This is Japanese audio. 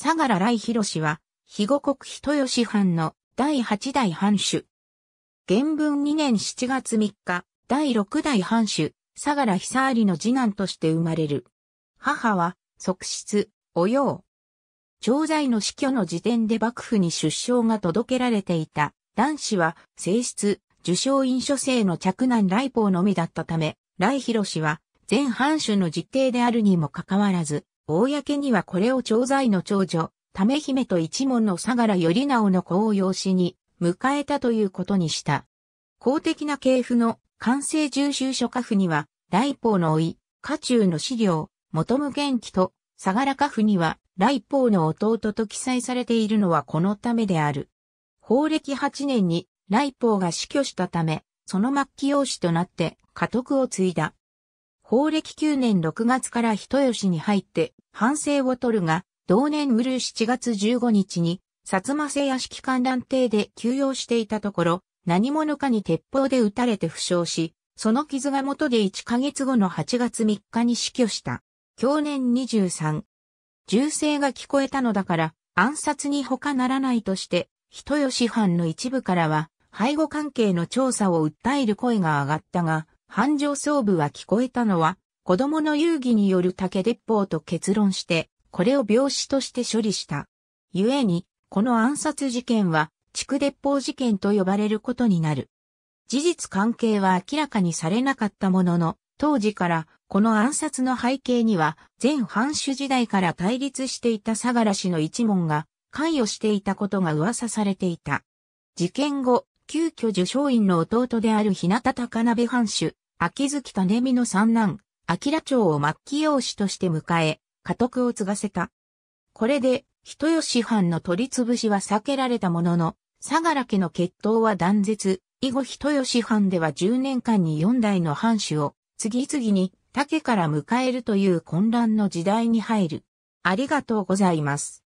相良来氏は、肥後国人吉藩の第8代藩主。元文2年7月3日、第6代藩主、相良久有の次男として生まれる。母は、側室、およう。長在の死去の時点で幕府に出生が届けられていた。男子は、正室、受賞院書生の嫡男来宝のみだったため、来氏は、前藩主の実定であるにもかかわらず、公にはこれを長在の長女、為姫と一門の相良頼直の子を養子に迎えたということにした。公的な系譜の完成重修書家譜には、来宝のい、家中の資料、元無元気と、相良家譜には、来宝の弟と記載されているのはこのためである。法暦8年に、来宝が死去したため、その末期養子となって、家督を継いだ。法暦9年6月から人吉に入って反省を取るが、同年うる7月15日に、薩摩製屋敷観覧艇で休養していたところ、何者かに鉄砲で撃たれて負傷し、その傷が元で1ヶ月後の8月3日に死去した。去年23。銃声が聞こえたのだから、暗殺に他ならないとして、人吉藩の一部からは、背後関係の調査を訴える声が上がったが、繁盛総部は聞こえたのは、子供の遊戯による竹鉄砲と結論して、これを病死として処理した。故に、この暗殺事件は、蓄鉄砲事件と呼ばれることになる。事実関係は明らかにされなかったものの、当時から、この暗殺の背景には、前藩主時代から対立していた相良氏の一門が、関与していたことが噂されていた。事件後、急遽受賞院の弟である日向高鍋藩主、秋月種美の三男、明町を末期養子として迎え、家督を継がせた。これで、人吉藩の取り潰しは避けられたものの、相良家の決闘は断絶、以後人吉藩では10年間に4代の藩主を、次々に竹から迎えるという混乱の時代に入る。ありがとうございます。